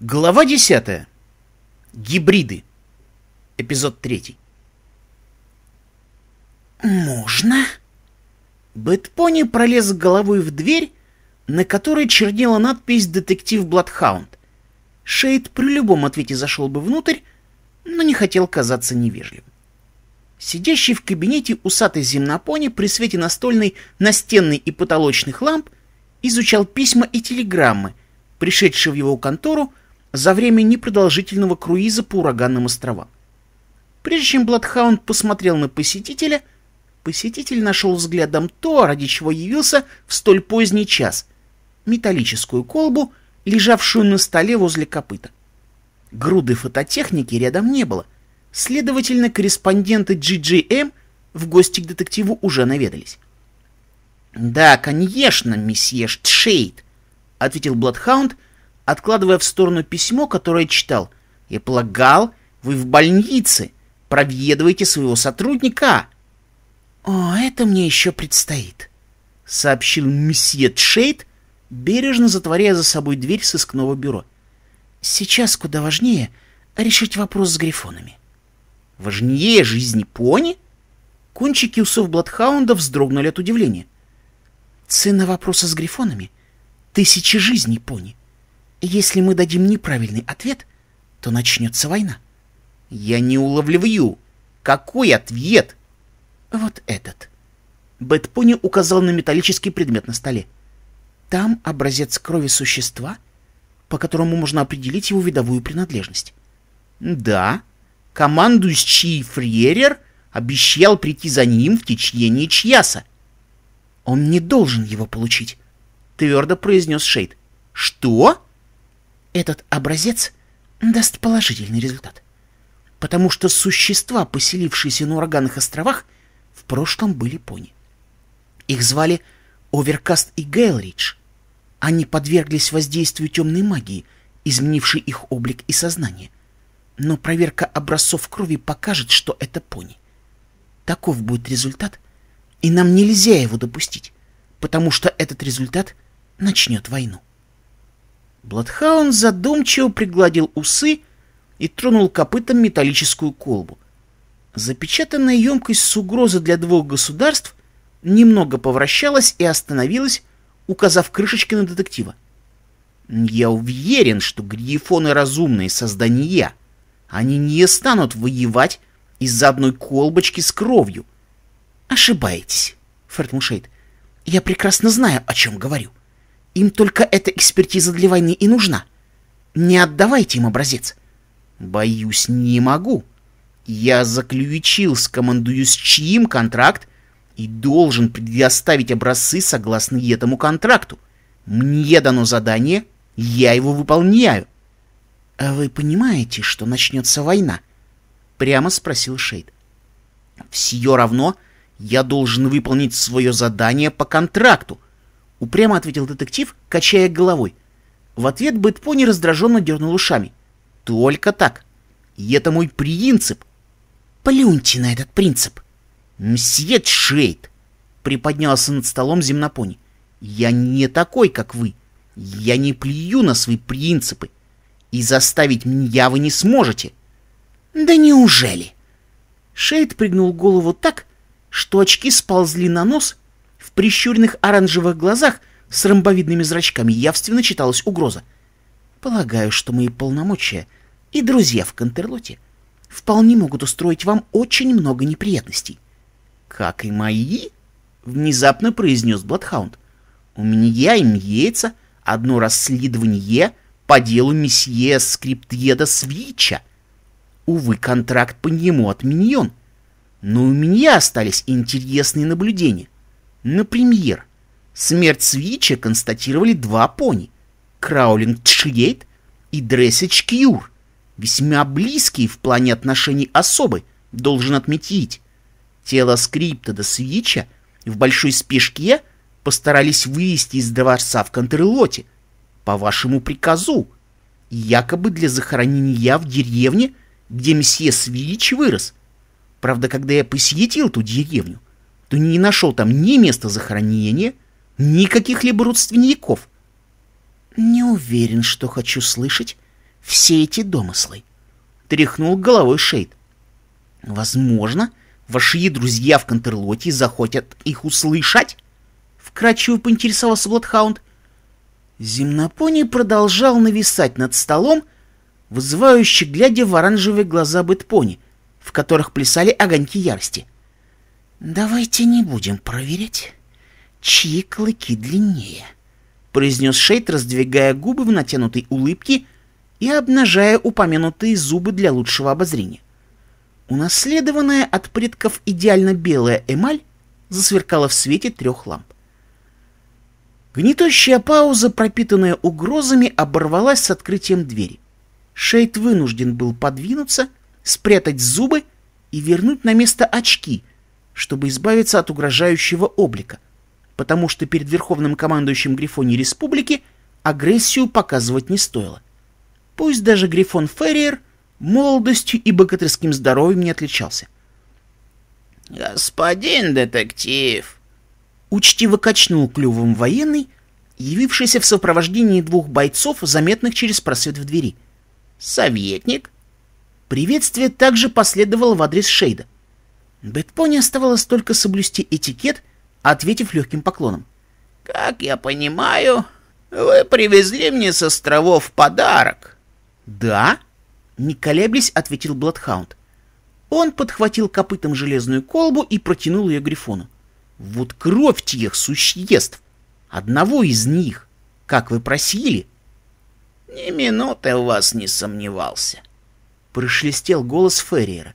Глава 10. Гибриды. Эпизод 3. «Можно?» Бэтпони пролез головой в дверь, на которой чернела надпись «Детектив Бладхаунд». Шейд при любом ответе зашел бы внутрь, но не хотел казаться невежливым. Сидящий в кабинете усатый земнопони при свете настольной, настенной и потолочных ламп изучал письма и телеграммы, пришедшие в его контору, за время непродолжительного круиза по ураганным островам. Прежде чем Бладхаунд посмотрел на посетителя, посетитель нашел взглядом то, ради чего явился в столь поздний час — металлическую колбу, лежавшую на столе возле копыта. Груды фототехники рядом не было, следовательно, корреспонденты GGM эм в гости к детективу уже наведались. — Да, конечно, месье Штшейд, — ответил Бладхаунд — откладывая в сторону письмо, которое читал. «Я полагал, вы в больнице. Проведывайте своего сотрудника». «О, это мне еще предстоит», — сообщил месье Тшейд, бережно затворяя за собой дверь сыскного бюро. «Сейчас куда важнее решить вопрос с грифонами». «Важнее жизни пони?» Кончики усов Бладхаунда вздрогнули от удивления. «Цена вопроса с грифонами — тысячи жизней пони. Если мы дадим неправильный ответ, то начнется война. Я не уловлю. Какой ответ? Вот этот. Бэтпони указал на металлический предмет на столе. Там образец крови существа, по которому можно определить его видовую принадлежность. Да, командующий Фриерер обещал прийти за ним в течение чьяса. Он не должен его получить, твердо произнес Шейд. Что? этот образец даст положительный результат. Потому что существа, поселившиеся на ураганных островах, в прошлом были пони. Их звали Оверкаст и Гейлридж. Они подверглись воздействию темной магии, изменившей их облик и сознание. Но проверка образцов крови покажет, что это пони. Таков будет результат, и нам нельзя его допустить, потому что этот результат начнет войну. Бладхаун задумчиво пригладил усы и тронул копытом металлическую колбу. Запечатанная емкость с угрозой для двух государств немного повращалась и остановилась, указав крышечки на детектива. «Я уверен, что грифоны разумные создания. Они не станут воевать из-за одной колбочки с кровью». «Ошибаетесь», — Фертмушейд. «Я прекрасно знаю, о чем говорю». Им только эта экспертиза для войны и нужна. Не отдавайте им образец. Боюсь, не могу. Я заключил с командую с чьим контракт и должен предоставить образцы согласно этому контракту. Мне дано задание, я его выполняю. А — Вы понимаете, что начнется война? — прямо спросил Шейд. — Все равно я должен выполнить свое задание по контракту —— упрямо ответил детектив, качая головой. В ответ Бэтпони раздраженно дернул ушами. «Только так. И это мой принцип». «Плюньте на этот принцип». «Мсье Шейд!» — приподнялся над столом земнопони. «Я не такой, как вы. Я не плюю на свои принципы. И заставить меня вы не сможете». «Да неужели?» Шейд пригнул голову так, что очки сползли на нос, прищуренных оранжевых глазах с ромбовидными зрачками явственно читалась угроза. Полагаю, что мои полномочия и друзья в Контерлоте вполне могут устроить вам очень много неприятностей. — Как и мои? — внезапно произнес Бладхаунд. — У меня имеется одно расследование по делу месье Скриптьеда Свича. Увы, контракт по нему отменен, но у меня остались интересные наблюдения. Например, смерть Свича констатировали два пони — Краулинг Тшиейт и Дрессич Кьюр, весьма близкие в плане отношений особы, должен отметить. Тело скрипта до Свича в большой спешке постарались вывести из дворца в Контрлоте по вашему приказу, якобы для захоронения в деревне, где месье Свич вырос. Правда, когда я посетил ту деревню, то не нашел там ни места захоронения, ни каких-либо родственников. Не уверен, что хочу слышать все эти домыслы. Тряхнул головой Шейд. Возможно, ваши друзья в Контерлоте захотят их услышать? Вкратчиво поинтересовался Бладхаунд. Земнопони продолжал нависать над столом, вызывающе глядя в оранжевые глаза Бэтпони, в которых плясали огоньки ярости — «Давайте не будем проверять, чьи клыки длиннее», — произнес Шейд, раздвигая губы в натянутой улыбке и обнажая упомянутые зубы для лучшего обозрения. Унаследованная от предков идеально белая эмаль засверкала в свете трех ламп. Гнетущая пауза, пропитанная угрозами, оборвалась с открытием двери. Шейд вынужден был подвинуться, спрятать зубы и вернуть на место очки, чтобы избавиться от угрожающего облика, потому что перед верховным командующим Грифони Республики агрессию показывать не стоило. Пусть даже Грифон Ферриер молодостью и богатырским здоровьем не отличался. «Господин детектив!» Учтиво качнул клювом военный, явившийся в сопровождении двух бойцов, заметных через просвет в двери. «Советник?» Приветствие также последовало в адрес Шейда — Бэтпони оставалось только соблюсти этикет, ответив легким поклоном. «Как я понимаю, вы привезли мне с островов подарок». «Да?» — не колеблясь, ответил Бладхаунд. Он подхватил копытом железную колбу и протянул ее Грифону. «Вот кровь тех существ! Одного из них, как вы просили!» «Ни минуты в вас не сомневался!» — прошелестел голос Ферриера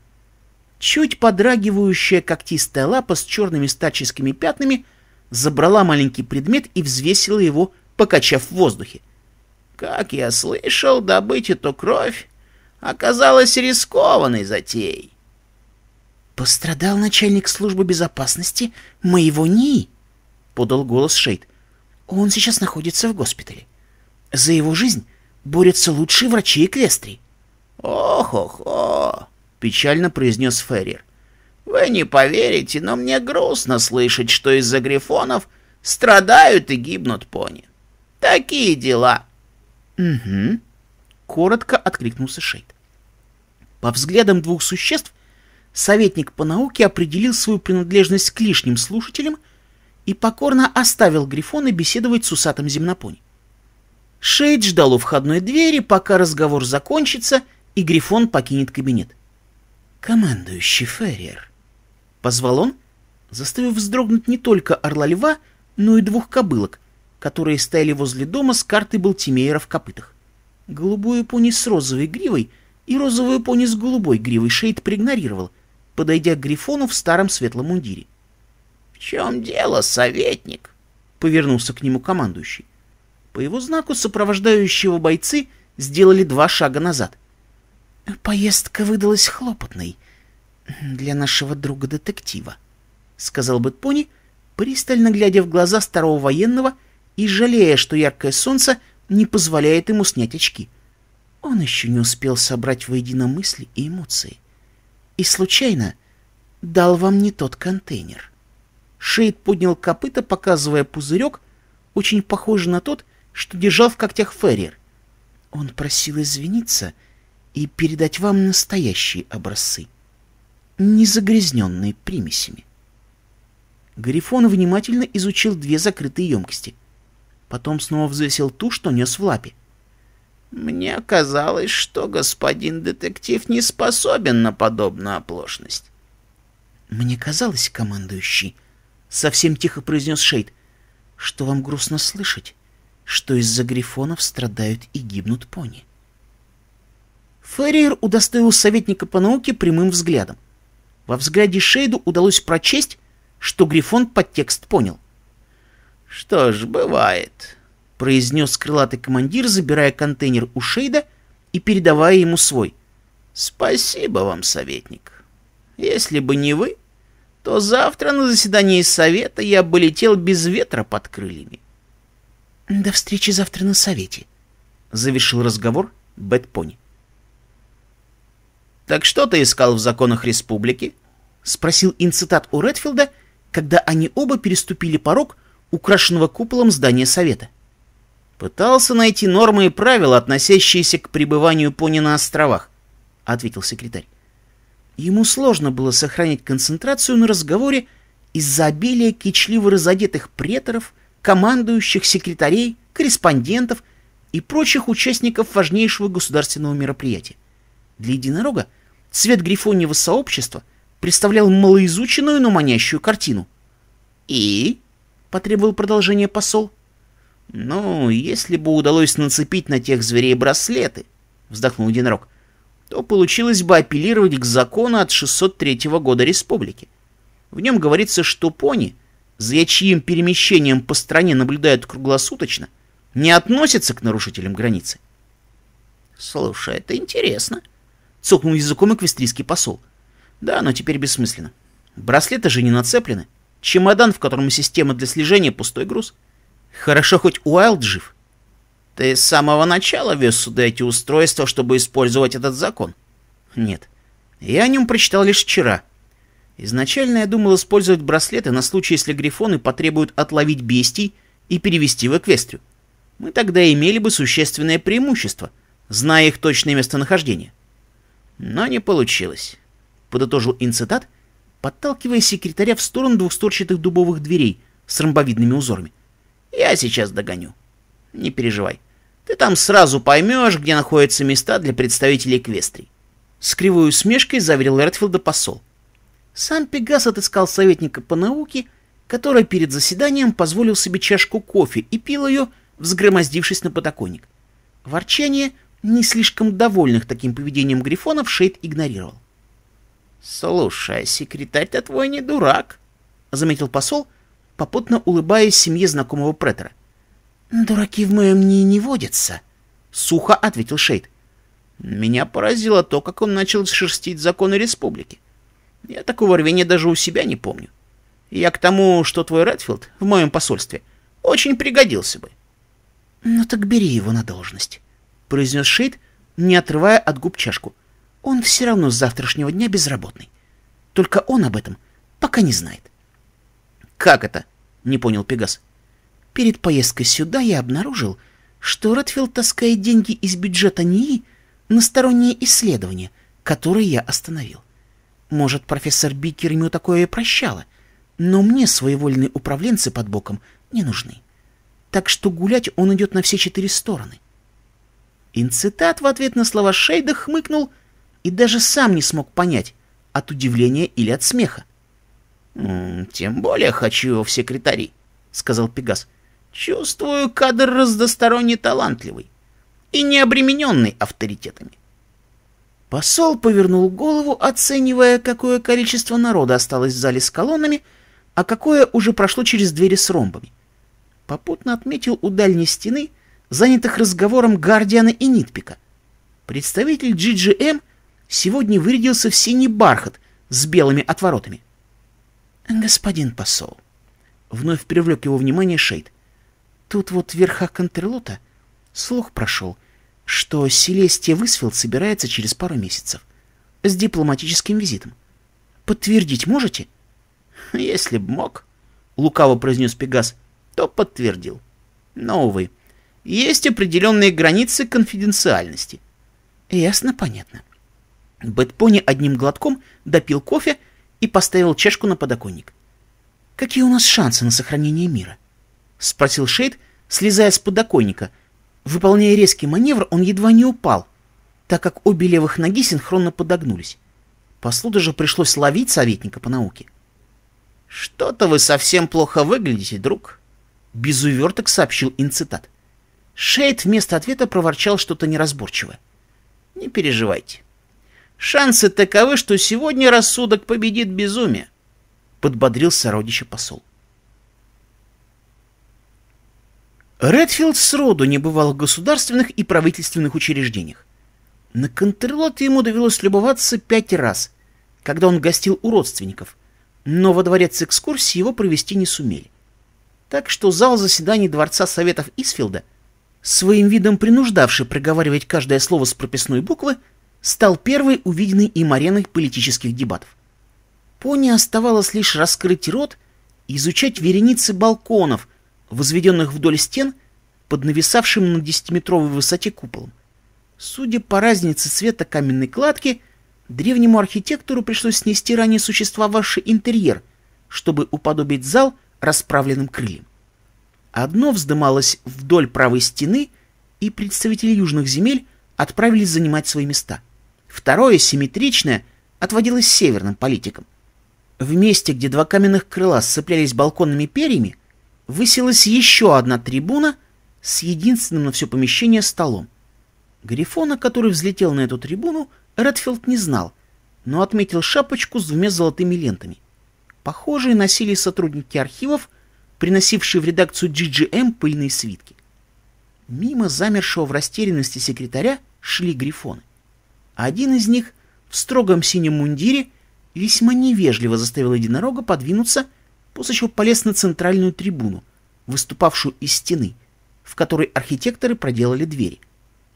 чуть подрагивающая когтистая лапа с черными стаческими пятнами забрала маленький предмет и взвесила его, покачав в воздухе. Как я слышал, добыть эту кровь оказалась рискованной затеей. «Пострадал начальник службы безопасности моего НИИ», — подал голос Шейд. «Он сейчас находится в госпитале. За его жизнь борются лучшие врачи и квестри. ох «Ох-ох-ох!» печально произнес Феррир. «Вы не поверите, но мне грустно слышать, что из-за грифонов страдают и гибнут пони. Такие дела». «Угу», — коротко откликнулся Шейд. По взглядам двух существ советник по науке определил свою принадлежность к лишним слушателям и покорно оставил Грифона беседовать с усатым земнопони. Шейд ждал у входной двери, пока разговор закончится и Грифон покинет кабинет. — командующий Феррер. Позвал он, заставив вздрогнуть не только орла-льва, но и двух кобылок, которые стояли возле дома с картой Балтимейра в копытах. Голубую пони с розовой гривой и розовую пони с голубой гривой Шейд проигнорировал, подойдя к Грифону в старом светлом мундире. — В чем дело, советник? — повернулся к нему командующий. По его знаку сопровождающего бойцы сделали два шага назад. Поездка выдалась хлопотной для нашего друга-детектива, — сказал бы Бэтпони, пристально глядя в глаза старого военного и жалея, что яркое солнце не позволяет ему снять очки. Он еще не успел собрать воедино мысли и эмоции. И случайно дал вам не тот контейнер. Шейд поднял копыта, показывая пузырек, очень похожий на тот, что держал в когтях Феррер. Он просил извиниться — и передать вам настоящие образцы, не загрязненные примесями. Грифон внимательно изучил две закрытые емкости. Потом снова взвесил ту, что нес в лапе. «Мне казалось, что господин детектив не способен на подобную оплошность». «Мне казалось, командующий», — совсем тихо произнес Шейд, — «что вам грустно слышать, что из-за грифонов страдают и гибнут пони». Ферриер удостоил советника по науке прямым взглядом. Во взгляде Шейду удалось прочесть, что Грифон подтекст понял. «Что ж, бывает», — произнес крылатый командир, забирая контейнер у Шейда и передавая ему свой. «Спасибо вам, советник. Если бы не вы, то завтра на заседании совета я бы летел без ветра под крыльями». «До встречи завтра на совете», — завершил разговор Бэтпони. «Так что ты искал в законах республики?» — спросил инцитат у Редфилда, когда они оба переступили порог украшенного куполом здания Совета. «Пытался найти нормы и правила, относящиеся к пребыванию пони на островах», — ответил секретарь. Ему сложно было сохранять концентрацию на разговоре из-за обилия кичливо разодетых преторов, командующих секретарей, корреспондентов и прочих участников важнейшего государственного мероприятия. Для единорога цвет грифоньего сообщества представлял малоизученную, но манящую картину. «И?» — потребовал продолжение посол. «Ну, если бы удалось нацепить на тех зверей браслеты», — вздохнул Единорог, то получилось бы апеллировать к закону от 603 года республики. В нем говорится, что пони, за чьим перемещением по стране наблюдают круглосуточно, не относятся к нарушителям границы. «Слушай, это интересно», Цокнул языком эквестрийский посол. Да, но теперь бессмысленно. Браслеты же не нацеплены. Чемодан, в котором система для слежения, пустой груз. Хорошо, хоть Уайлд жив. Ты с самого начала вез сюда эти устройства, чтобы использовать этот закон? Нет. Я о нем прочитал лишь вчера. Изначально я думал использовать браслеты на случай, если грифоны потребуют отловить бестий и перевести в Эквестрию. Мы тогда имели бы существенное преимущество, зная их точное местонахождение. — но не получилось. Подытожил инцитат, подталкивая секретаря в сторону двухсторчатых дубовых дверей с ромбовидными узорами. Я сейчас догоню. Не переживай. Ты там сразу поймешь, где находятся места для представителей Эквестрии. С кривой усмешкой заверил Эртфилда посол. Сам Пегас отыскал советника по науке, который перед заседанием позволил себе чашку кофе и пил ее, взгромоздившись на подоконник. Ворчание не слишком довольных таким поведением грифонов, Шейд игнорировал. «Слушай, а секретарь-то твой не дурак», — заметил посол, попутно улыбаясь семье знакомого претора. «Дураки в моем не не водятся», — сухо ответил Шейд. «Меня поразило то, как он начал шерстить законы республики. Я такого рвения даже у себя не помню. Я к тому, что твой Редфилд в моем посольстве очень пригодился бы». «Ну так бери его на должность» произнес Шейд, не отрывая от губ чашку. «Он все равно с завтрашнего дня безработный. Только он об этом пока не знает». «Как это?» — не понял Пегас. «Перед поездкой сюда я обнаружил, что Редфилд таскает деньги из бюджета НИИ на сторонние исследования, которые я остановил. Может, профессор Бикер ему такое и прощало, но мне своевольные управленцы под боком не нужны. Так что гулять он идет на все четыре стороны. Инцитат в ответ на слова Шейда хмыкнул и даже сам не смог понять, от удивления или от смеха. «Тем более хочу его в секретари», — сказал Пегас. «Чувствую, кадр раздосторонне талантливый и необремененный авторитетами». Посол повернул голову, оценивая, какое количество народа осталось в зале с колоннами, а какое уже прошло через двери с ромбами. Попутно отметил у дальней стены — занятых разговором Гардиана и Нитпика. Представитель GGM эм сегодня вырядился в синий бархат с белыми отворотами. «Господин посол», — вновь привлек его внимание Шейд, — «тут вот верха Контерлота слух прошел, что Селестия Высфилд собирается через пару месяцев с дипломатическим визитом. Подтвердить можете?» «Если б мог», — лукаво произнес Пегас, — «то подтвердил. Но, увы, есть определенные границы конфиденциальности. Ясно, понятно. Бэтпони одним глотком допил кофе и поставил чашку на подоконник. «Какие у нас шансы на сохранение мира?» — спросил Шейд, слезая с подоконника. Выполняя резкий маневр, он едва не упал, так как обе левых ноги синхронно подогнулись. Послу же пришлось ловить советника по науке. «Что-то вы совсем плохо выглядите, друг», — без уверток сообщил инцитат. Шейд вместо ответа проворчал что-то неразборчивое. «Не переживайте. Шансы таковы, что сегодня рассудок победит безумие», — подбодрил сородича посол. Редфилд сроду не бывал в государственных и правительственных учреждениях. На Контрлоте ему довелось любоваться пять раз, когда он гостил у родственников, но во дворец экскурсии его провести не сумели. Так что зал заседаний Дворца Советов Исфилда — своим видом принуждавший проговаривать каждое слово с прописной буквы, стал первой увиденной им ареной политических дебатов. Пони оставалось лишь раскрыть рот и изучать вереницы балконов, возведенных вдоль стен под нависавшим на десятиметровой высоте куполом. Судя по разнице цвета каменной кладки, древнему архитектору пришлось снести ранее существовавший интерьер, чтобы уподобить зал расправленным крыльям. Одно вздымалось вдоль правой стены, и представители южных земель отправились занимать свои места. Второе, симметричное, отводилось северным политикам. В месте, где два каменных крыла сцеплялись балконными перьями, высилась еще одна трибуна с единственным на все помещение столом. Грифона, который взлетел на эту трибуну, Редфилд не знал, но отметил шапочку с двумя золотыми лентами. Похожие носили сотрудники архивов, приносившие в редакцию GGM пыльные свитки. Мимо замершего в растерянности секретаря шли грифоны. Один из них в строгом синем мундире весьма невежливо заставил единорога подвинуться, после чего полез на центральную трибуну, выступавшую из стены, в которой архитекторы проделали двери.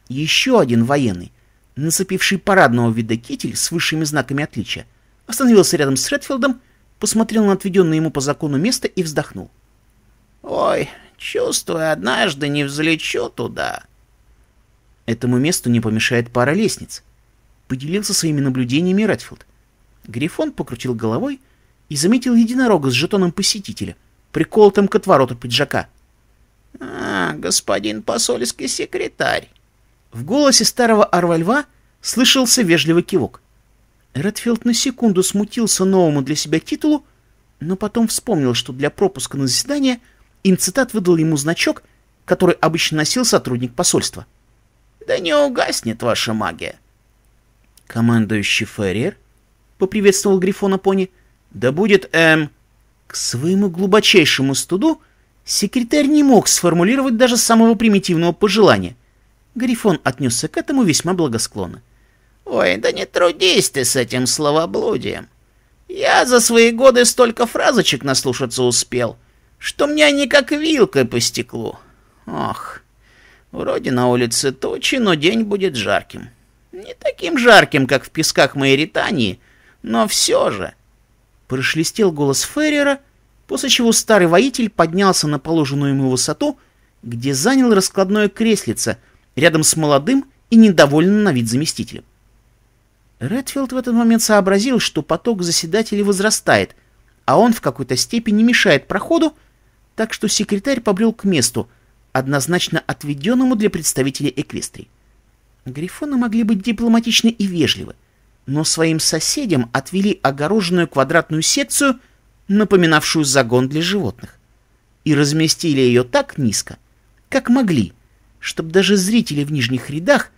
Еще один военный, нацепивший парадного вида китель с высшими знаками отличия, остановился рядом с Редфилдом, посмотрел на отведенное ему по закону место и вздохнул. — Ой, чувствую, однажды не взлечу туда. Этому месту не помешает пара лестниц. Поделился своими наблюдениями Ратфилд. Грифон покрутил головой и заметил единорога с жетоном посетителя, приколотым к отвороту пиджака. «А, господин посольский секретарь!» В голосе старого Арвальва слышался вежливый кивок. Редфилд на секунду смутился новому для себя титулу, но потом вспомнил, что для пропуска на заседание – Инцитат выдал ему значок, который обычно носил сотрудник посольства. «Да не угаснет ваша магия!» «Командующий Феррер поприветствовал Грифона Пони. «Да будет, эм...» К своему глубочайшему студу секретарь не мог сформулировать даже самого примитивного пожелания. Грифон отнесся к этому весьма благосклонно. «Ой, да не трудись ты с этим словоблудием. Я за свои годы столько фразочек наслушаться успел» что мне они как вилкой по стеклу. Ох, вроде на улице тучи, но день будет жарким. Не таким жарким, как в песках Майоритании, но все же. Прошелестел голос Феррера, после чего старый воитель поднялся на положенную ему высоту, где занял раскладное креслице рядом с молодым и недовольным на вид заместителем. Редфилд в этот момент сообразил, что поток заседателей возрастает, а он в какой-то степени мешает проходу, так что секретарь побрел к месту, однозначно отведенному для представителей Эквестрии. Грифоны могли быть дипломатичны и вежливы, но своим соседям отвели огороженную квадратную секцию, напоминавшую загон для животных, и разместили ее так низко, как могли, чтобы даже зрители в нижних рядах,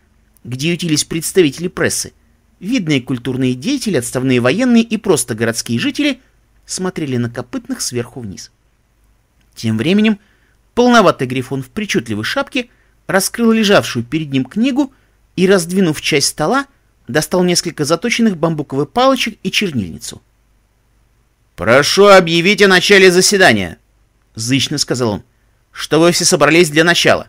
где ютились представители прессы, видные культурные деятели, отставные военные и просто городские жители, смотрели на копытных сверху вниз. — тем временем полноватый грифон в причудливой шапке раскрыл лежавшую перед ним книгу и, раздвинув часть стола, достал несколько заточенных бамбуковых палочек и чернильницу. «Прошу объявить о начале заседания!» — зычно сказал он. «Что вы все собрались для начала?»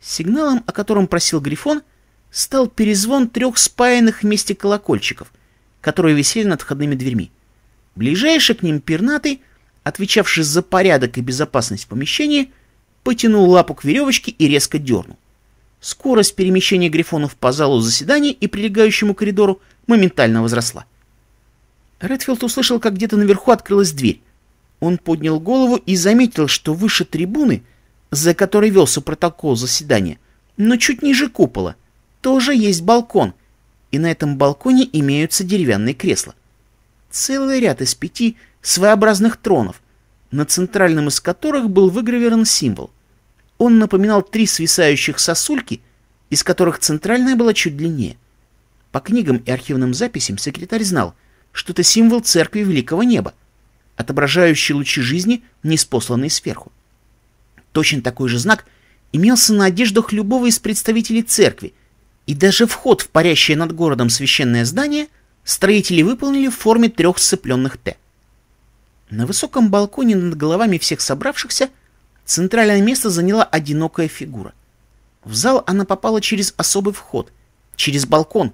Сигналом, о котором просил Грифон, стал перезвон трех спаянных вместе колокольчиков, которые висели над входными дверьми. Ближайший к ним пернатый отвечавший за порядок и безопасность в помещении, потянул лапу к веревочке и резко дернул. Скорость перемещения грифонов по залу заседаний и прилегающему коридору моментально возросла. Редфилд услышал, как где-то наверху открылась дверь. Он поднял голову и заметил, что выше трибуны, за которой велся протокол заседания, но чуть ниже купола, тоже есть балкон, и на этом балконе имеются деревянные кресла. Целый ряд из пяти своеобразных тронов, на центральном из которых был выгравирован символ. Он напоминал три свисающих сосульки, из которых центральная была чуть длиннее. По книгам и архивным записям секретарь знал, что это символ церкви Великого Неба, отображающий лучи жизни, неспосланные сверху. Точно такой же знак имелся на одеждах любого из представителей церкви, и даже вход в парящее над городом священное здание строители выполнили в форме трех сцепленных «Т». На высоком балконе над головами всех собравшихся центральное место заняла одинокая фигура. В зал она попала через особый вход, через балкон,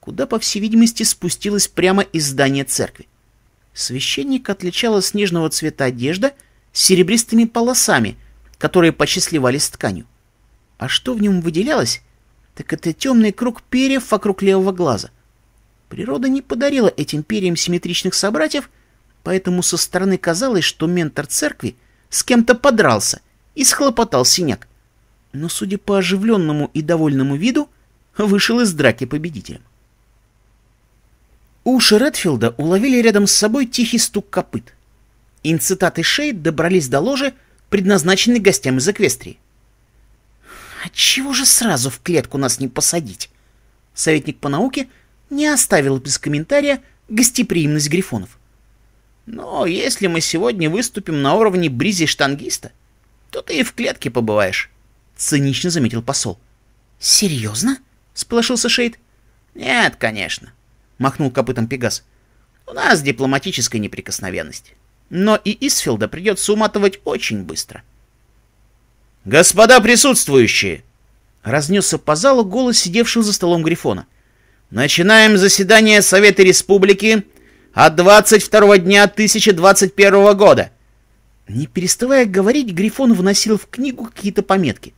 куда, по всей видимости, спустилась прямо из здания церкви. Священник отличала снежного цвета одежда с серебристыми полосами, которые почти с тканью. А что в нем выделялось, так это темный круг перьев вокруг левого глаза. Природа не подарила этим перьям симметричных собратьев — Поэтому со стороны казалось, что ментор церкви с кем-то подрался и схлопотал синяк. Но, судя по оживленному и довольному виду, вышел из драки победителем. Уши Редфилда уловили рядом с собой тихий стук копыт. Инцитаты Шейд добрались до ложи, предназначенной гостям из Эквестрии. «Отчего же сразу в клетку нас не посадить?» Советник по науке не оставил без комментария гостеприимность грифонов. Но если мы сегодня выступим на уровне бризи-штангиста, то ты и в клетке побываешь», — цинично заметил посол. «Серьезно?» — сполошился Шейд. «Нет, конечно», — махнул копытом Пегас. «У нас дипломатическая неприкосновенность. Но и Исфилда придется уматывать очень быстро». «Господа присутствующие!» — разнесся по залу голос сидевшего за столом Грифона. «Начинаем заседание Совета Республики от 22 дня 1021 года. Не переставая говорить, Грифон вносил в книгу какие-то пометки.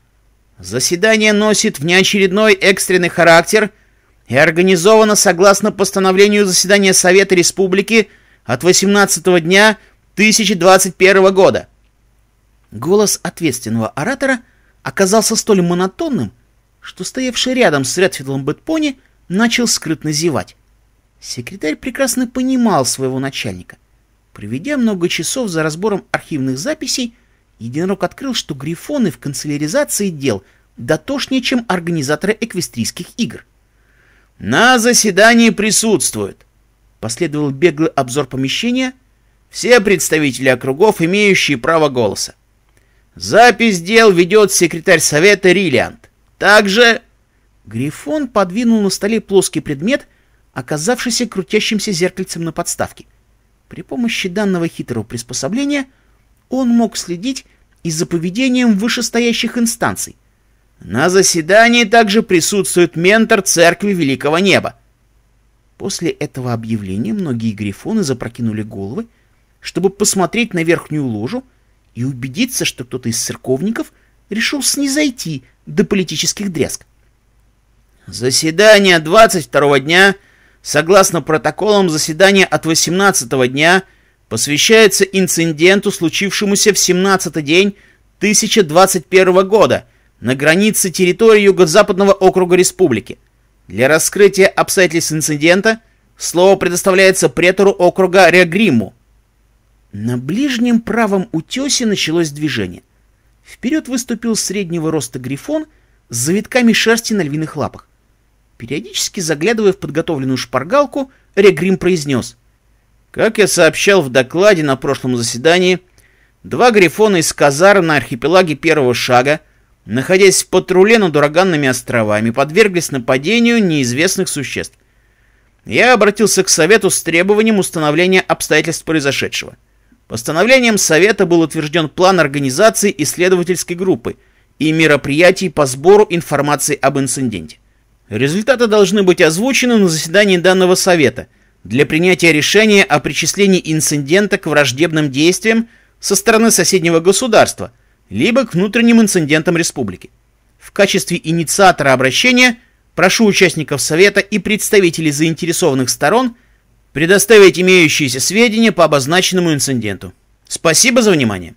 Заседание носит внеочередной экстренный характер и организовано согласно постановлению заседания Совета Республики от 18 дня 1021 года. Голос ответственного оратора оказался столь монотонным, что стоявший рядом с Редфилдом Бэтпони начал скрытно зевать. Секретарь прекрасно понимал своего начальника. Проведя много часов за разбором архивных записей, Единорог открыл, что грифоны в канцеляризации дел дотошнее, чем организаторы эквестрийских игр. «На заседании присутствуют!» Последовал беглый обзор помещения. «Все представители округов, имеющие право голоса. Запись дел ведет секретарь совета Риллиант. Также...» Грифон подвинул на столе плоский предмет — оказавшийся крутящимся зеркальцем на подставке. При помощи данного хитрого приспособления он мог следить и за поведением вышестоящих инстанций. На заседании также присутствует ментор Церкви Великого Неба. После этого объявления многие грифоны запрокинули головы, чтобы посмотреть на верхнюю ложу и убедиться, что кто-то из церковников решил снизойти до политических дрязг. Заседание 22 дня согласно протоколам заседания от 18 дня, посвящается инциденту, случившемуся в 17 день 1021 года на границе территории Юго-Западного округа республики. Для раскрытия обстоятельств инцидента слово предоставляется претору округа Реагриму. На ближнем правом утесе началось движение. Вперед выступил среднего роста грифон с завитками шерсти на львиных лапах. Периодически заглядывая в подготовленную шпаргалку, Регрим произнес. «Как я сообщал в докладе на прошлом заседании, два грифона из казарм на архипелаге первого шага, находясь в патруле над ураганными островами, подверглись нападению неизвестных существ. Я обратился к Совету с требованием установления обстоятельств произошедшего. Постановлением Совета был утвержден план организации исследовательской группы и мероприятий по сбору информации об инциденте. Результаты должны быть озвучены на заседании данного совета для принятия решения о причислении инцидента к враждебным действиям со стороны соседнего государства, либо к внутренним инцидентам республики. В качестве инициатора обращения прошу участников совета и представителей заинтересованных сторон предоставить имеющиеся сведения по обозначенному инциденту. Спасибо за внимание.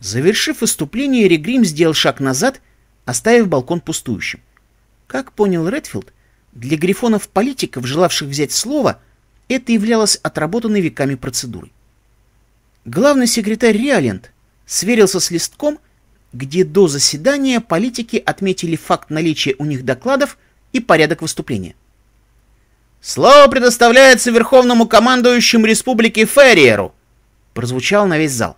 Завершив выступление, Регрим сделал шаг назад, оставив балкон пустующим. Как понял Редфилд, для грифонов-политиков, желавших взять слово, это являлось отработанной веками процедурой. Главный секретарь Риаленд сверился с листком, где до заседания политики отметили факт наличия у них докладов и порядок выступления. «Слово предоставляется верховному командующему республики Ферриеру!» прозвучал на весь зал.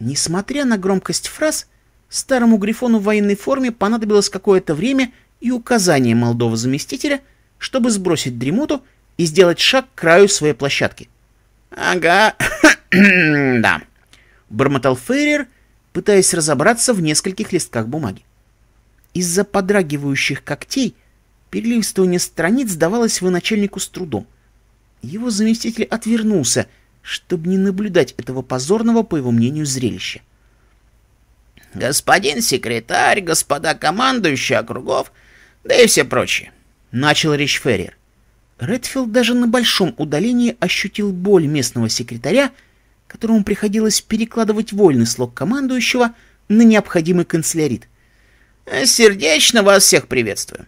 Несмотря на громкость фраз, старому грифону в военной форме понадобилось какое-то время, и указание молодого заместителя, чтобы сбросить дремоту и сделать шаг к краю своей площадки. «Ага, да», — бормотал Феррер, пытаясь разобраться в нескольких листках бумаги. Из-за подрагивающих когтей перелистывание страниц давалось вы начальнику с трудом. Его заместитель отвернулся, чтобы не наблюдать этого позорного, по его мнению, зрелища. «Господин секретарь, господа командующие округов — да и все прочее. Начал речь Феррер. Редфилд даже на большом удалении ощутил боль местного секретаря, которому приходилось перекладывать вольный слог командующего на необходимый канцелярит. «Сердечно вас всех приветствую.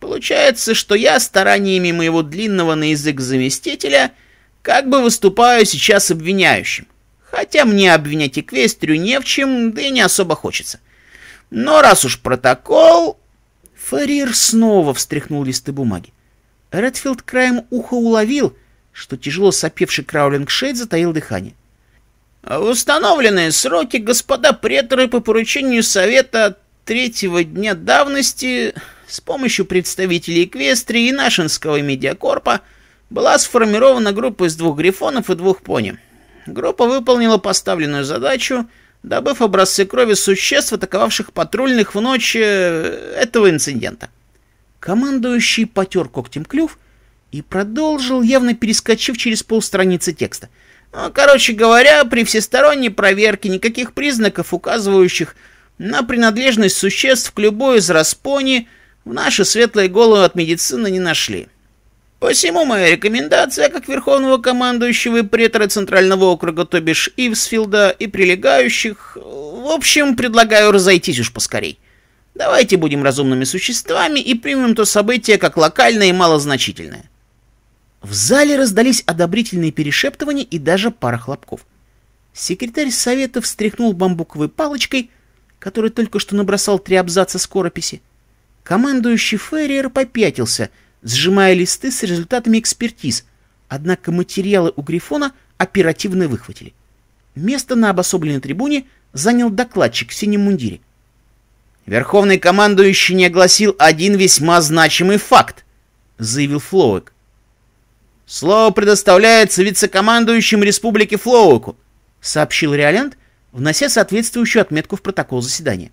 Получается, что я стараниями моего длинного на язык заместителя как бы выступаю сейчас обвиняющим. Хотя мне обвинять Эквестрию не в чем, да и не особо хочется. Но раз уж протокол, Фарир снова встряхнул листы бумаги. Редфилд краем уха уловил, что тяжело сопевший Краулинг Шейд затаил дыхание. установленные сроки господа преторы по поручению совета третьего дня давности с помощью представителей Эквестрии и Нашинского медиакорпа была сформирована группа из двух грифонов и двух пони. Группа выполнила поставленную задачу — добыв образцы крови существ, атаковавших патрульных в ночь э, этого инцидента. Командующий потер когтем клюв и продолжил, явно перескочив через полстраницы текста. Ну, короче говоря, при всесторонней проверке никаких признаков, указывающих на принадлежность существ к любой из распони, в наши светлые головы от медицины не нашли. Посему моя рекомендация, как верховного командующего и претора Центрального округа, то бишь Ивсфилда и прилегающих, в общем, предлагаю разойтись уж поскорей. Давайте будем разумными существами и примем то событие как локальное и малозначительное. В зале раздались одобрительные перешептывания и даже пара хлопков. Секретарь совета встряхнул бамбуковой палочкой, который только что набросал три абзаца скорописи. Командующий Ферриер попятился — сжимая листы с результатами экспертиз, однако материалы у Грифона оперативно выхватили. Место на обособленной трибуне занял докладчик в синем мундире. «Верховный командующий не огласил один весьма значимый факт», — заявил Флоуэк. «Слово предоставляется вице-командующим Республики Флоуэку», — сообщил Реалент, внося соответствующую отметку в протокол заседания.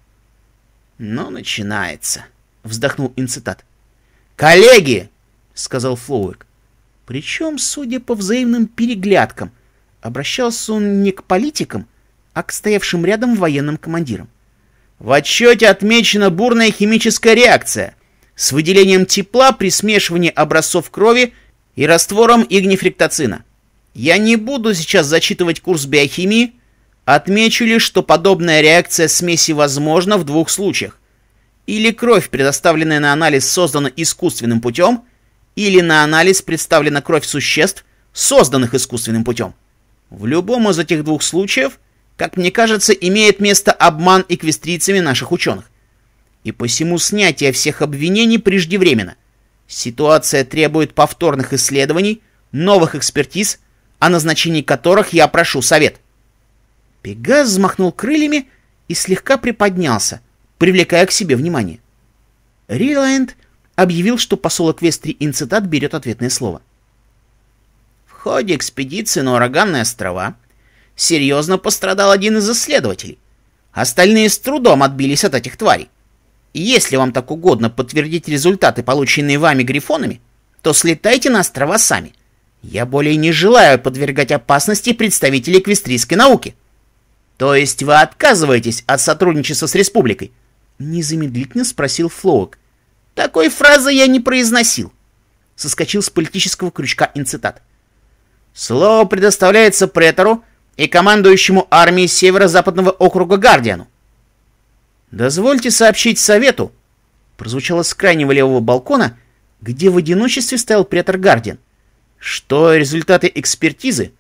«Ну, начинается», — вздохнул инцитат. «Коллеги!» — сказал Флоуик. Причем, судя по взаимным переглядкам, обращался он не к политикам, а к стоявшим рядом военным командирам. В отчете отмечена бурная химическая реакция с выделением тепла при смешивании образцов крови и раствором игнифриктоцина. Я не буду сейчас зачитывать курс биохимии, отмечу лишь, что подобная реакция смеси возможна в двух случаях. Или кровь, предоставленная на анализ, создана искусственным путем, или на анализ представлена кровь существ, созданных искусственным путем. В любом из этих двух случаев, как мне кажется, имеет место обман эквестрицами наших ученых. И посему снятие всех обвинений преждевременно. Ситуация требует повторных исследований, новых экспертиз, о назначении которых я прошу совет. Пегас взмахнул крыльями и слегка приподнялся, привлекая к себе внимание. Риланд объявил, что посол Эквестрии Инцитат берет ответное слово. В ходе экспедиции на Ураганные острова серьезно пострадал один из исследователей. Остальные с трудом отбились от этих тварей. Если вам так угодно подтвердить результаты, полученные вами грифонами, то слетайте на острова сами. Я более не желаю подвергать опасности представителей эквестрийской науки. То есть вы отказываетесь от сотрудничества с республикой? Незамедлительно спросил Флоук. Такой фразы я не произносил. Соскочил с политического крючка инцитат. Слово предоставляется претору и командующему армией северо-западного округа Гардиану. «Дозвольте сообщить совету», — прозвучало с крайнего левого балкона, где в одиночестве стоял претор Гардиан, что результаты экспертизы,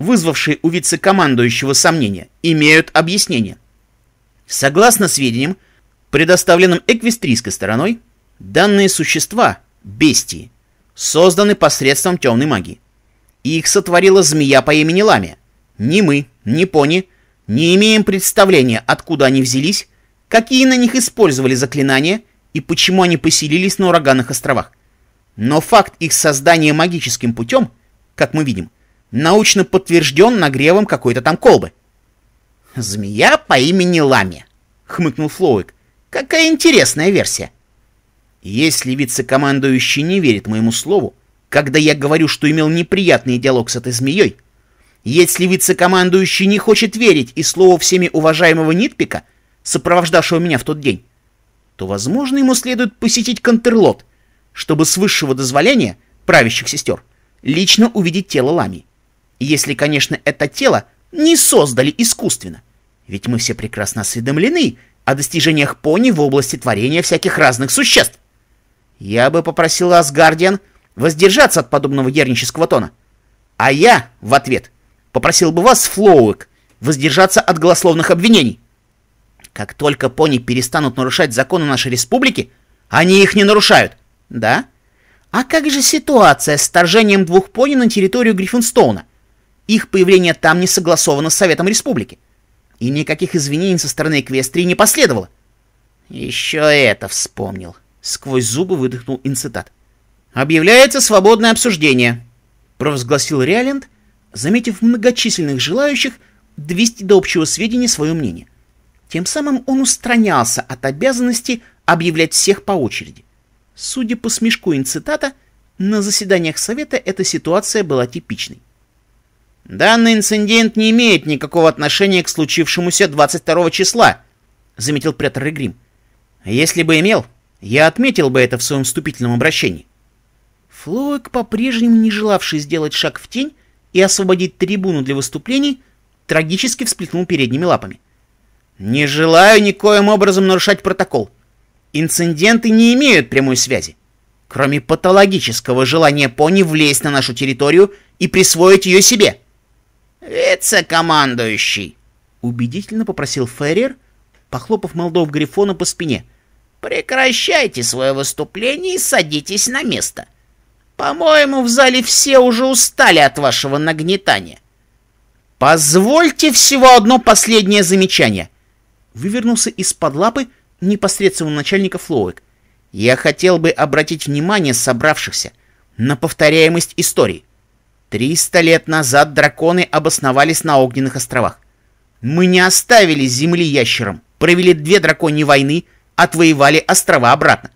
вызвавшие у вице-командующего сомнения, имеют объяснение. Согласно сведениям, Предоставленным эквестрийской стороной, данные существа, бестии, созданы посредством темной магии. Их сотворила змея по имени Ламия. Ни мы, ни пони не имеем представления, откуда они взялись, какие на них использовали заклинания и почему они поселились на ураганных островах. Но факт их создания магическим путем, как мы видим, научно подтвержден нагревом какой-то там колбы. «Змея по имени Лами», — хмыкнул Флоуик, Какая интересная версия. Если вице-командующий не верит моему слову, когда я говорю, что имел неприятный диалог с этой змеей, если вице-командующий не хочет верить и слову всеми уважаемого Нитпика, сопровождавшего меня в тот день, то, возможно, ему следует посетить Контерлот, чтобы с высшего дозволения правящих сестер лично увидеть тело Лами. Если, конечно, это тело не создали искусственно. Ведь мы все прекрасно осведомлены, о достижениях пони в области творения всяких разных существ. Я бы попросила Асгардиан воздержаться от подобного ернического тона. А я, в ответ, попросил бы вас, Флоуэк, воздержаться от голословных обвинений. Как только пони перестанут нарушать законы нашей республики, они их не нарушают. Да? А как же ситуация с вторжением двух пони на территорию Гриффинстоуна? Их появление там не согласовано с Советом Республики и никаких извинений со стороны Эквестрии не последовало. Еще это вспомнил. Сквозь зубы выдохнул инцитат. «Объявляется свободное обсуждение», — провозгласил Риаленд, заметив многочисленных желающих довести до общего сведения свое мнение. Тем самым он устранялся от обязанности объявлять всех по очереди. Судя по смешку инцитата, на заседаниях совета эта ситуация была типичной. Данный инцидент не имеет никакого отношения к случившемуся 22 числа, заметил претор Регрим. Если бы имел, я отметил бы это в своем вступительном обращении. Флоек, по-прежнему не желавший сделать шаг в тень и освободить трибуну для выступлений, трагически всплеснул передними лапами. «Не желаю никоим образом нарушать протокол. Инциденты не имеют прямой связи, кроме патологического желания пони влезть на нашу территорию и присвоить ее себе». «Вице-командующий!» — убедительно попросил Феррер, похлопав молодого Грифона по спине. «Прекращайте свое выступление и садитесь на место. По-моему, в зале все уже устали от вашего нагнетания». «Позвольте всего одно последнее замечание!» Вывернулся из-под лапы непосредственно начальника Флоуэк. «Я хотел бы обратить внимание собравшихся на повторяемость истории. Триста лет назад драконы обосновались на Огненных островах. Мы не оставили земли ящерам, провели две драконьи войны, отвоевали острова обратно.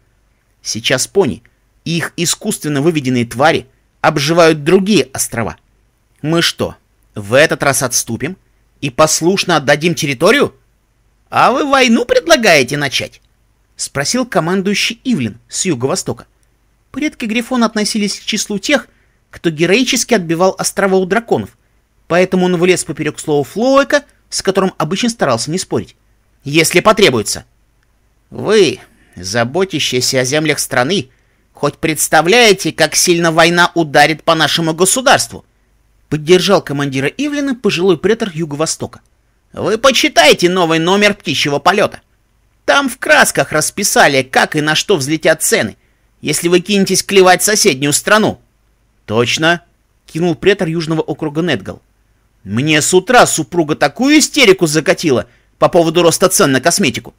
Сейчас пони и их искусственно выведенные твари обживают другие острова. Мы что, в этот раз отступим и послушно отдадим территорию? А вы войну предлагаете начать? — спросил командующий Ивлин с юго-востока. Предки грифон относились к числу тех, кто героически отбивал острова у драконов, поэтому он влез поперек слова Флоэка, с которым обычно старался не спорить. «Если потребуется!» «Вы, заботящиеся о землях страны, хоть представляете, как сильно война ударит по нашему государству?» Поддержал командира Ивлина пожилой претор Юго-Востока. «Вы почитайте новый номер птичьего полета. Там в красках расписали, как и на что взлетят цены, если вы кинетесь клевать соседнюю страну». «Точно?» — кинул претор Южного округа Недгал. «Мне с утра супруга такую истерику закатила по поводу роста цен на косметику!»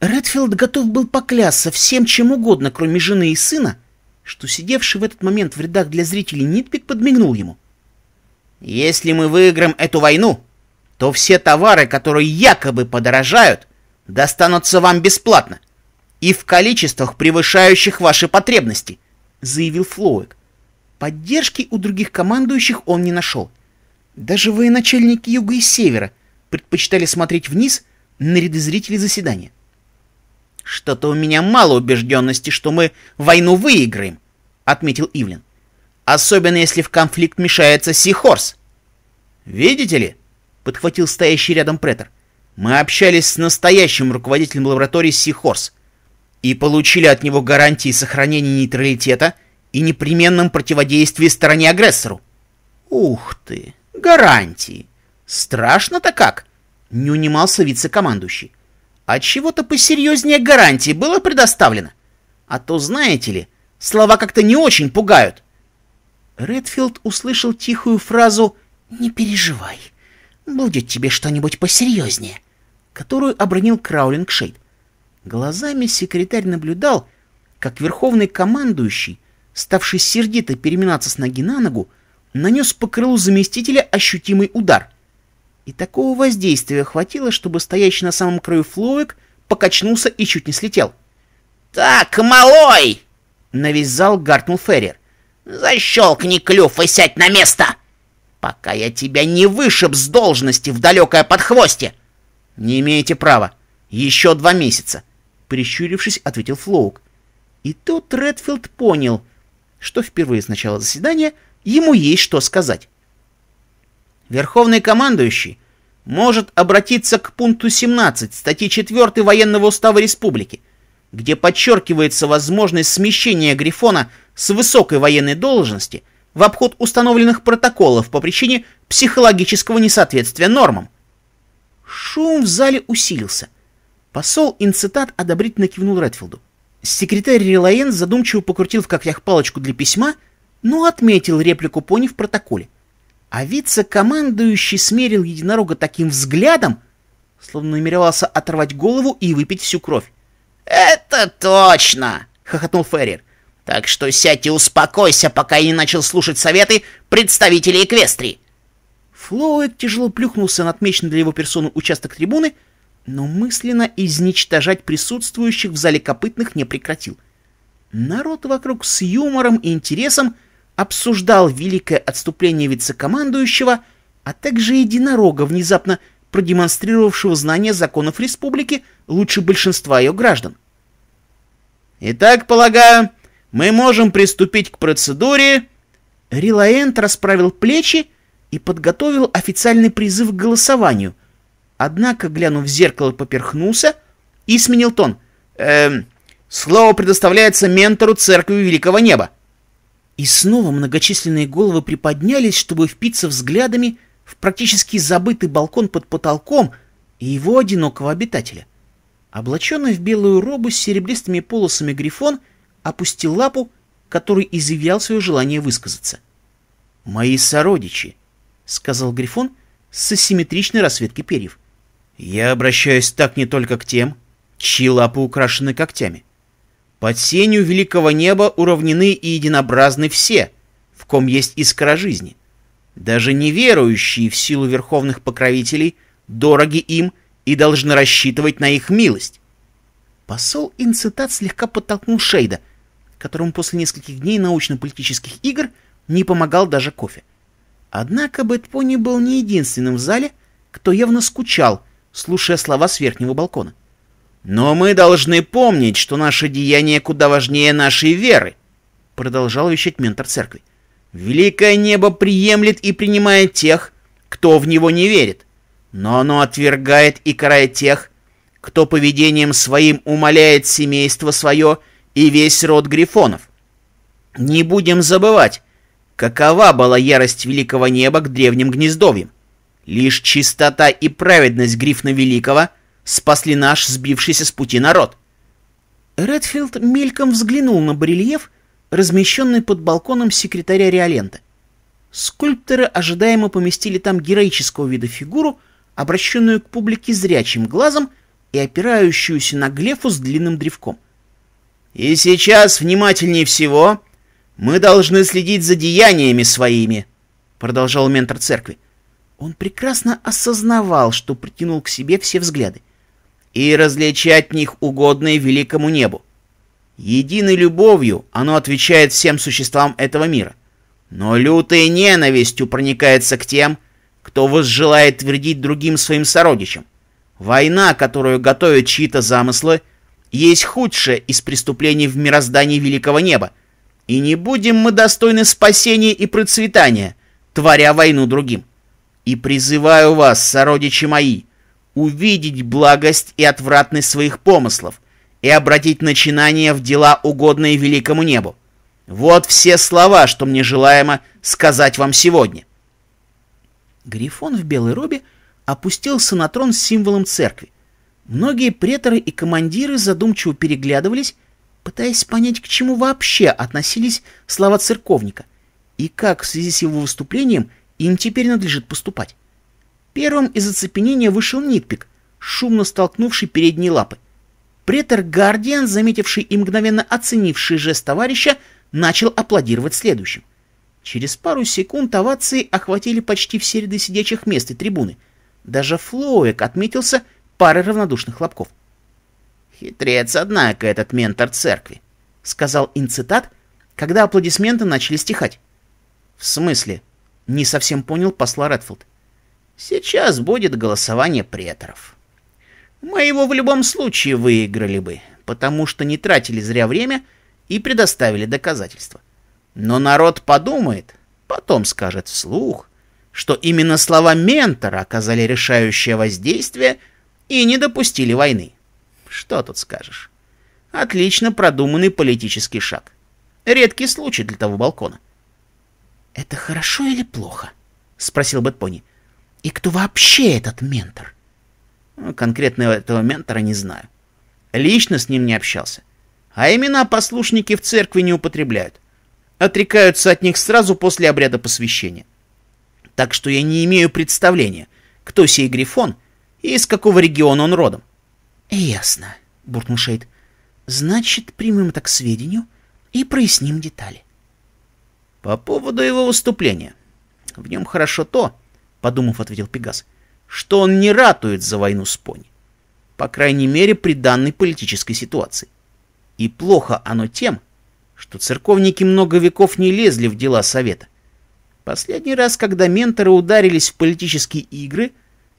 Редфилд готов был поклясться всем чем угодно, кроме жены и сына, что сидевший в этот момент в рядах для зрителей Нитпик подмигнул ему. «Если мы выиграем эту войну, то все товары, которые якобы подорожают, достанутся вам бесплатно и в количествах, превышающих ваши потребности», — заявил Флоуик. Поддержки у других командующих он не нашел. Даже военачальники юга и севера предпочитали смотреть вниз на ряды зрителей заседания. «Что-то у меня мало убежденности, что мы войну выиграем», — отметил Ивлин. «Особенно, если в конфликт мешается Сихорс». «Видите ли?» — подхватил стоящий рядом претор. «Мы общались с настоящим руководителем лаборатории Сихорс и получили от него гарантии сохранения нейтралитета — и непременном противодействии стороне агрессору. Ух ты, гарантии. Страшно-то как? Не унимался вице-командующий. А чего-то посерьезнее гарантии было предоставлено. А то, знаете ли, слова как-то не очень пугают. Редфилд услышал тихую фразу «Не переживай, будет тебе что-нибудь посерьезнее», которую обронил Краулинг Шейд. Глазами секретарь наблюдал, как верховный командующий — ставший сердито переминаться с ноги на ногу, нанес по крылу заместителя ощутимый удар. И такого воздействия хватило, чтобы стоящий на самом краю Флоек покачнулся и чуть не слетел. «Так, малой!» — на весь зал гаркнул Феррер. «Защелкни клюв и сядь на место, пока я тебя не вышиб с должности в далекое подхвосте. «Не имеете права. Еще два месяца», — прищурившись, ответил Флоук. И тут Редфилд понял, что впервые с начала заседания ему есть что сказать. Верховный командующий может обратиться к пункту 17 статьи 4 Военного устава республики, где подчеркивается возможность смещения Грифона с высокой военной должности в обход установленных протоколов по причине психологического несоответствия нормам. Шум в зале усилился. Посол Инцитат одобрительно кивнул Редфилду. Секретарь Релаен задумчиво покрутил в когтях палочку для письма, но отметил реплику пони в протоколе. А вице-командующий смерил единорога таким взглядом, словно намеревался оторвать голову и выпить всю кровь. «Это точно!» — хохотнул Феррер. «Так что сядь и успокойся, пока я не начал слушать советы представителей Эквестрии!» Флоуэк тяжело плюхнулся на отмеченный для его персоны участок трибуны — но мысленно изничтожать присутствующих в зале копытных не прекратил. Народ вокруг с юмором и интересом обсуждал великое отступление вице-командующего, а также единорога, внезапно продемонстрировавшего знание законов республики лучше большинства ее граждан. «Итак, полагаю, мы можем приступить к процедуре...» Рилаэнт расправил плечи и подготовил официальный призыв к голосованию, Однако, глянув в зеркало, поперхнулся и сменил тон. «Эм, слово предоставляется ментору Церкви Великого Неба». И снова многочисленные головы приподнялись, чтобы впиться взглядами в практически забытый балкон под потолком и его одинокого обитателя. Облаченный в белую робу с серебристыми полосами грифон опустил лапу, который изъявлял свое желание высказаться. «Мои сородичи», — сказал грифон с асимметричной расцветкой перьев. Я обращаюсь так не только к тем, чьи лапы украшены когтями. Под сенью великого неба уравнены и единообразны все, в ком есть искра жизни. Даже неверующие в силу верховных покровителей дороги им и должны рассчитывать на их милость. Посол Инцитат слегка подтолкнул Шейда, которому после нескольких дней научно-политических игр не помогал даже кофе. Однако Бэтпони был не единственным в зале, кто явно скучал слушая слова с верхнего балкона. «Но мы должны помнить, что наше деяние куда важнее нашей веры», — продолжал вещать ментор церкви. «Великое небо приемлет и принимает тех, кто в него не верит, но оно отвергает и карает тех, кто поведением своим умаляет семейство свое и весь род грифонов. Не будем забывать, какова была ярость великого неба к древним гнездовьям. Лишь чистота и праведность Грифна Великого спасли наш сбившийся с пути народ. Редфилд мельком взглянул на барельеф, размещенный под балконом секретаря Риолента. Скульпторы ожидаемо поместили там героического вида фигуру, обращенную к публике зрячим глазом и опирающуюся на глефу с длинным древком. «И сейчас, внимательнее всего, мы должны следить за деяниями своими», — продолжал ментор церкви. Он прекрасно осознавал, что притянул к себе все взгляды. И различать в них угодные великому небу. Единой любовью оно отвечает всем существам этого мира. Но лютой ненавистью проникается к тем, кто возжелает твердить другим своим сородичам. Война, которую готовят чьи-то замыслы, есть худшее из преступлений в мироздании великого неба. И не будем мы достойны спасения и процветания, творя войну другим. И призываю вас, сородичи мои, увидеть благость и отвратность своих помыслов и обратить начинания в дела, угодные великому небу. Вот все слова, что мне желаемо сказать вам сегодня. Грифон в белой робе опустился на трон с символом церкви. Многие преторы и командиры задумчиво переглядывались, пытаясь понять, к чему вообще относились слова церковника, и как в связи с его выступлением – им теперь надлежит поступать. Первым из оцепенения вышел Нитпик, шумно столкнувший передние лапы. Претор Гардиан, заметивший и мгновенно оценивший жест товарища, начал аплодировать следующим. Через пару секунд овации охватили почти все ряды сидячих мест и трибуны. Даже Флоек отметился парой равнодушных хлопков. «Хитрец, однако, этот ментор церкви», — сказал инцитат, когда аплодисменты начали стихать. «В смысле?» Не совсем понял посла Редфилд. Сейчас будет голосование преторов. Мы его в любом случае выиграли бы, потому что не тратили зря время и предоставили доказательства. Но народ подумает, потом скажет вслух, что именно слова ментора оказали решающее воздействие и не допустили войны. Что тут скажешь? Отлично продуманный политический шаг. Редкий случай для того балкона. — «Это хорошо или плохо?» — спросил Бэтпони. «И кто вообще этот ментор?» ну, «Конкретно этого ментора не знаю. Лично с ним не общался. А имена послушники в церкви не употребляют. Отрекаются от них сразу после обряда посвящения. Так что я не имею представления, кто сей Грифон и из какого региона он родом». «Ясно», — буркнул Шейд. «Значит, примем это к сведению и проясним детали». По поводу его выступления. В нем хорошо то, подумав, ответил Пегас, что он не ратует за войну с пони. По крайней мере, при данной политической ситуации. И плохо оно тем, что церковники много веков не лезли в дела совета. Последний раз, когда менторы ударились в политические игры,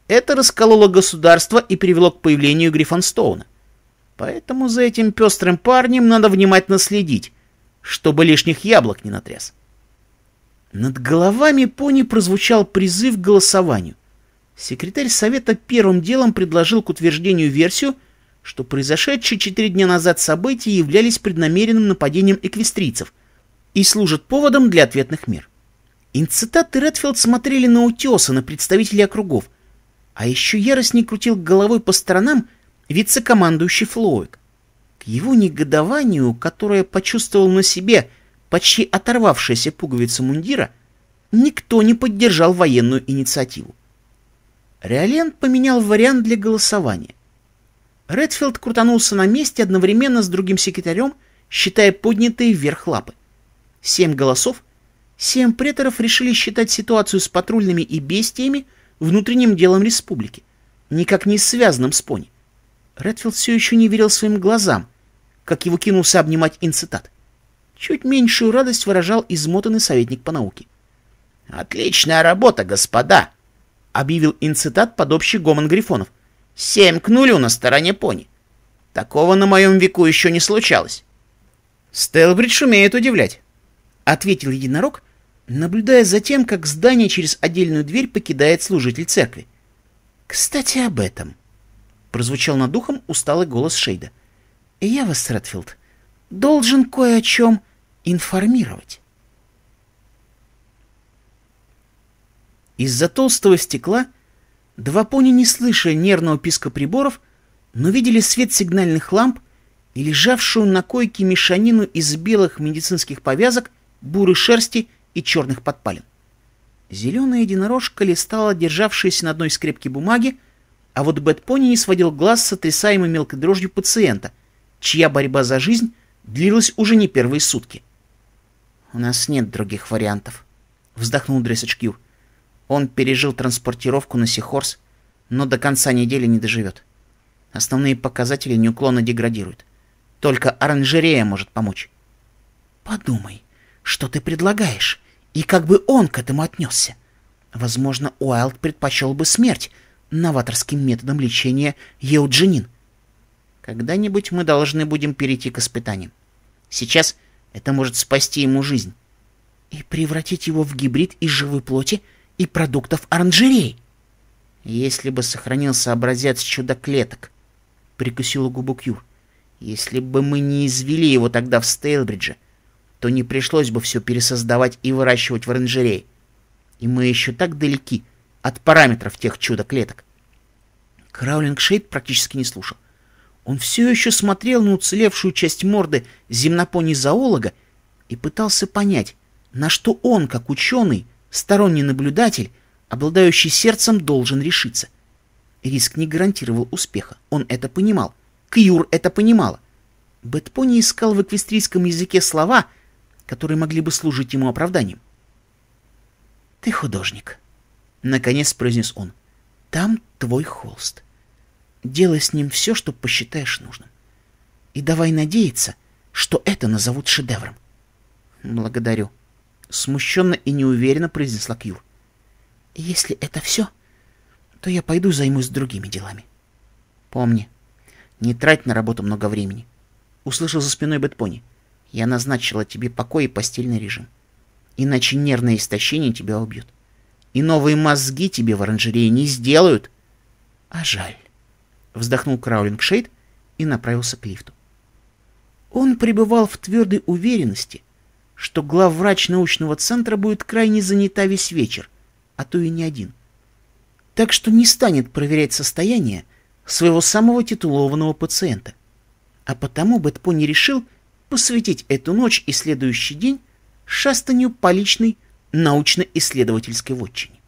это раскололо государство и привело к появлению Гриффонстоуна. Поэтому за этим пестрым парнем надо внимательно следить, чтобы лишних яблок не натряс. Над головами пони прозвучал призыв к голосованию. Секретарь совета первым делом предложил к утверждению версию, что произошедшие четыре дня назад события являлись преднамеренным нападением эквестрийцев и служат поводом для ответных мер. Инцитаты Редфилд смотрели на утеса, на представителей округов, а еще яростней крутил головой по сторонам вице-командующий Флоик. К его негодованию, которое почувствовал на себе – почти оторвавшаяся пуговица мундира, никто не поддержал военную инициативу. Реолент поменял вариант для голосования. Редфилд крутанулся на месте одновременно с другим секретарем, считая поднятые вверх лапы. Семь голосов, семь преторов решили считать ситуацию с патрульными и бестиями внутренним делом республики, никак не связанным с пони. Редфилд все еще не верил своим глазам, как его кинулся обнимать инцитат. Чуть меньшую радость выражал измотанный советник по науке. «Отличная работа, господа!» — объявил инцитат под общий гомон грифонов. «Семь к нулю на стороне пони. Такого на моем веку еще не случалось». «Стелбридж умеет удивлять», — ответил единорог, наблюдая за тем, как здание через отдельную дверь покидает служитель церкви. «Кстати, об этом», — прозвучал над ухом усталый голос Шейда. «Я вас, Редфилд, должен кое о чем...» информировать. Из-за толстого стекла два пони, не слыша нервного писка приборов, но видели свет сигнальных ламп и лежавшую на койке мешанину из белых медицинских повязок, бурой шерсти и черных подпалин. Зеленая единорожка листала державшаяся на одной скрепке бумаги, а вот пони не сводил глаз с сотрясаемой мелкой дрожью пациента, чья борьба за жизнь длилась уже не первые сутки. — «У нас нет других вариантов», — вздохнул Дресочкил. «Он пережил транспортировку на Сихорс, но до конца недели не доживет. Основные показатели неуклонно деградируют. Только оранжерея может помочь». «Подумай, что ты предлагаешь, и как бы он к этому отнесся? Возможно, Уайлд предпочел бы смерть новаторским методом лечения Еуджинин». «Когда-нибудь мы должны будем перейти к испытаниям. Сейчас...» Это может спасти ему жизнь. И превратить его в гибрид из живой плоти и продуктов оранжерей. Если бы сохранился образец чудо-клеток, — прикусила губу Кью. Если бы мы не извели его тогда в Стейлбридже, то не пришлось бы все пересоздавать и выращивать в оранжерее. И мы еще так далеки от параметров тех чудо-клеток. Краулинг Шейд практически не слушал. Он все еще смотрел на уцелевшую часть морды земнопони-зоолога и пытался понять, на что он, как ученый, сторонний наблюдатель, обладающий сердцем, должен решиться. Риск не гарантировал успеха, он это понимал. Кьюр это понимала. Бэтпони искал в эквестрийском языке слова, которые могли бы служить ему оправданием. «Ты художник», — наконец произнес он. «Там твой холст». Делай с ним все, что посчитаешь нужным. И давай надеяться, что это назовут шедевром. Благодарю. Смущенно и неуверенно произнесла Кьюр. Если это все, то я пойду займусь другими делами. Помни, не трать на работу много времени. Услышал за спиной Бэтпони. Я назначила тебе покой и постельный режим. Иначе нервное истощение тебя убьет. И новые мозги тебе в оранжерее не сделают. А жаль. Вздохнул Краулинг Шейд и направился к лифту. Он пребывал в твердой уверенности, что главврач научного центра будет крайне занята весь вечер, а то и не один. Так что не станет проверять состояние своего самого титулованного пациента. А потому Бэтпони решил посвятить эту ночь и следующий день шастанию по личной научно-исследовательской вотчине.